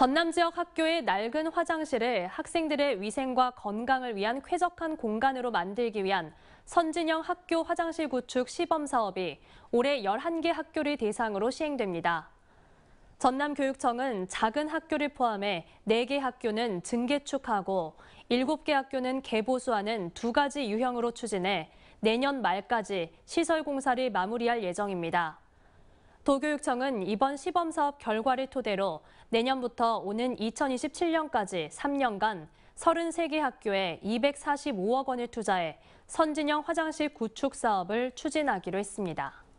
전남 지역 학교의 낡은 화장실을 학생들의 위생과 건강을 위한 쾌적한 공간으로 만들기 위한 선진형 학교 화장실 구축 시범 사업이 올해 11개 학교를 대상으로 시행됩니다. 전남교육청은 작은 학교를 포함해 4개 학교는 증개축하고 7개 학교는 개보수하는 두 가지 유형으로 추진해 내년 말까지 시설 공사를 마무리할 예정입니다. 도교육청은 이번 시범사업 결과를 토대로 내년부터 오는 2027년까지 3년간 33개 학교에 245억 원을 투자해 선진형 화장실 구축 사업을 추진하기로 했습니다.